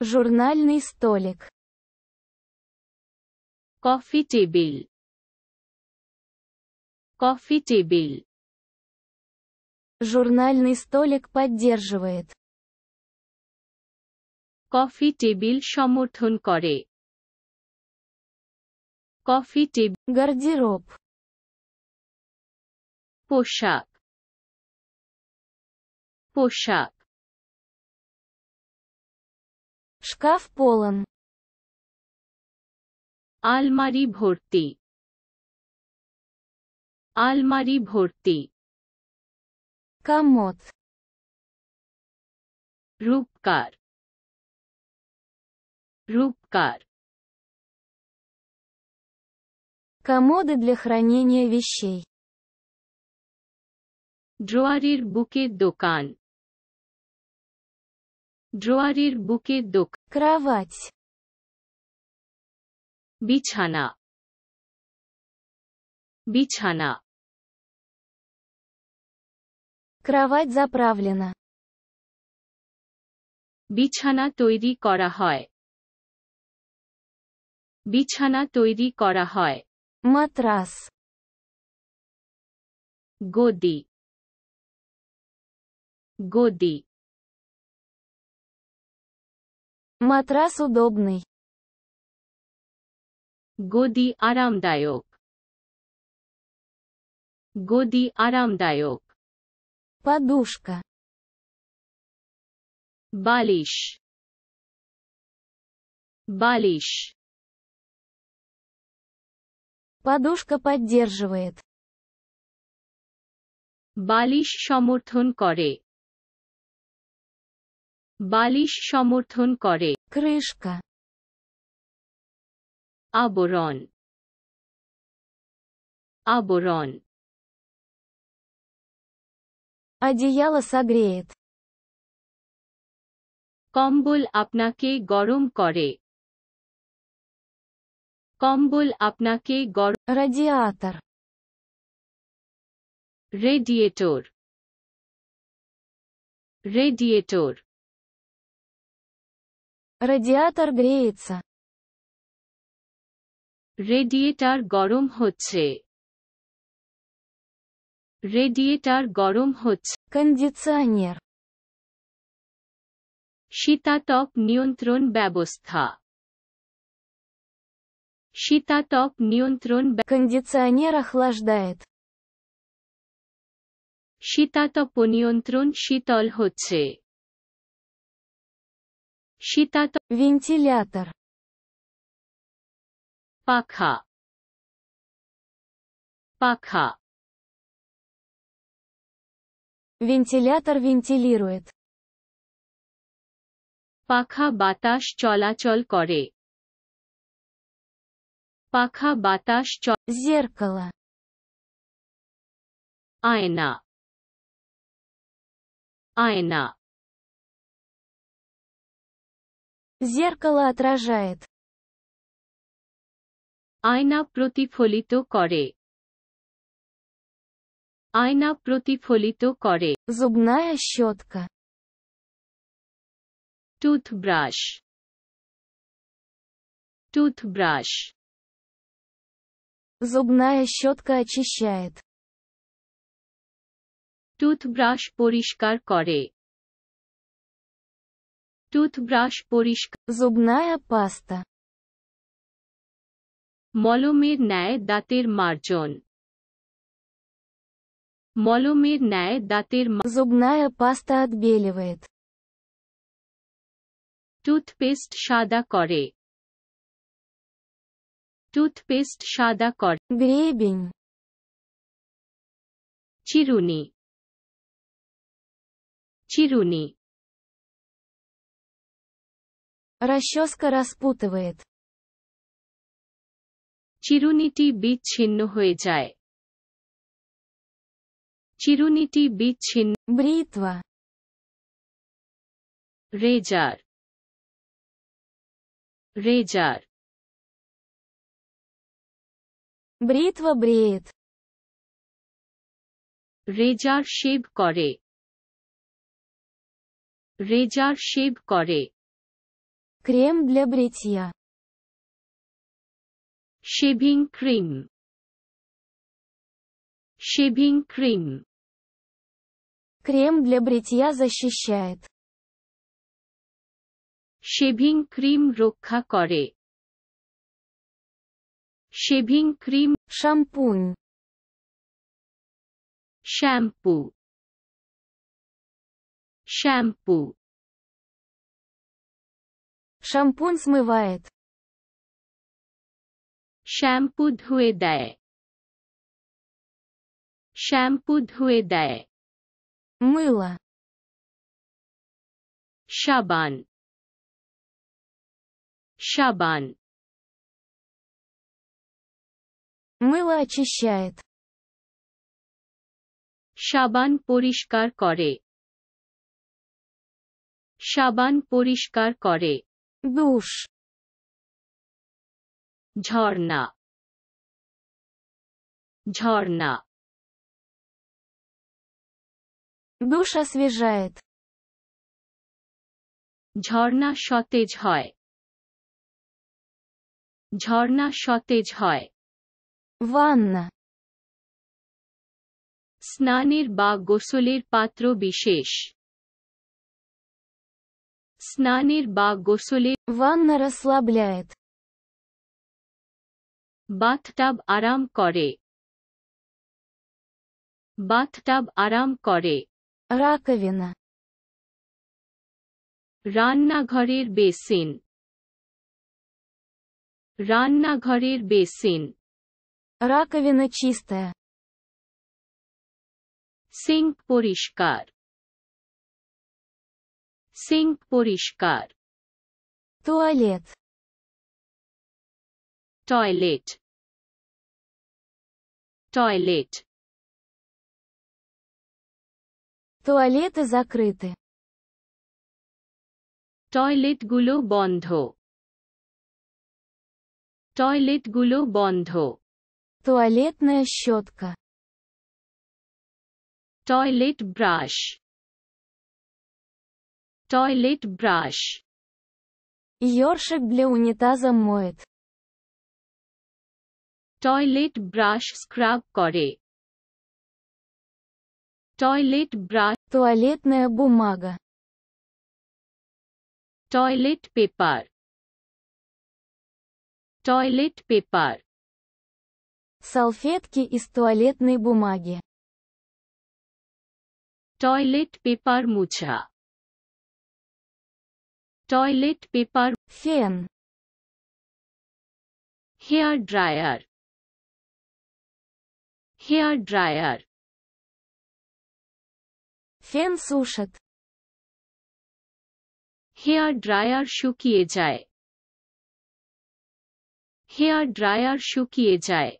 журнальный столик, coffee table, coffee table. Журнальный столик поддерживает. Coffee table সমর্থন করে coffee table গর্জিরোপ পোশাক পোশাক шкаф полон আলমারি ভর্তি আলমারি ভর্তি কামত Рубкар. Рубкар. комоды для хранения вещей. Джуарир букет докан. ड्रोअर बुके दुख क्रावच बिछाना बिछाना क्रावच जाप्रावलेना बिछाना तैरी करा है बिछाना तैरी करा है मात्रास गोदी गोदी Матрас удобный. Годи арамдайок. Годи арамдайок. Подушка. Балиш. Балиш. Подушка поддерживает. Балиш সমর্থন коре. বালিশ সমর্থন করে ক্রেশকা আবরণ আবরণ одеяло সাগ্রেত কম্বল আপনাকে গরম করে কম্বল আপনাকে গরম радиатор রেডিয়েটর রেডিয়েটর Радиатор греется. রেডিয়েটার গরম হচ্ছে রেডিয়েটার গরম হচ্ছে কন্ডিশনার শীতাতপ নিয়ন্ত্রণ ব্যবস্থা শীতাতপ নিয়ন্ত্রণ কন্ডিশনার охлаждает শীতাতপ নিয়ন্ত্রণ শীতল হচ্ছে Щитато. Вентилятор. Пакха. Пакха. Вентилятор вентилирует. баташ чола чол коре করে баташ বাতাস зеркало айна айна Зеркало отражает. Айна প্রতিফলিত করে Айна প্রতিফলিত করে Зубная щетка. Toothbrush toothbrush Зубная щетка очищает. টুথব্রাশ поришкар করে টুথব্রাশ পরিষ্কার зубная পাস্তা মলমের ন্যায় দাঁতের মার্জন মলমের ন্যায় দাঁতের зубная পাস্তা отбеливает টুথপেস্ট সাদা করে টুথপেস্ট সাদা করে গ্রেবিং চিরুনি চিরুনি расческа распутывает. চিরুনিটি বিচ্ছিন্ন হয়ে যায় চিরুনিটি বিচ্ছিন্ন бритва রেজার রেজার бритва бреет রেজার শেভ করে রেজার শেভ করে Крем для бритья. Shaving cream. Shaving cream. Крем для бритья защищает. Shaving cream রক্ষা করে. Shaving cream шампунь. Shampoo. Shampoo. Шампунь смывает. Шампу дхуедае. Шампу дхуедае. Мыло. Шабан. Шабан. Мыло очищает. Шабан পরিষ্কার коре. Шабан পরিষ্কার коре. বুশ ঝর্ণা ঝর্ণা Душ освежает. ঝর্ণা সতেজ হয় ঝর্ণা সতেজ হয় ওয়ান্না স্নানের বা গোসলের পাত্র বিশেষ স্নানের বা গোসলে Ванна расслабляет. বাথটাব আরাম করে বাথটাব আরাম করে Раковина. রান্নাঘরের বেসিন রান্নাঘরের বেসিন Раковина чистая. সিঙ্ক পরিষ্কার सिंक परिष्कार टॉयलेट टॉयलेट टॉयलेट टॉयलेट जकृत टॉयलेट गुलो बंध टॉयलेट गुलो बंध टॉयलेट ने toilet brush Toilet brush. Ёршик для унитаза моет. Toilet brush scrub করে। Toilet brush. Туалетная бумага. Toilet paper. Toilet paper. Салфетки из туалетной бумаги. Toilet paper муча. toilet paper, fan, hair dryer, hair dryer, fan सूषक hair dryer শুকিয়ে যায় হেয়ার ড্রায়ার শুকিয়ে যায়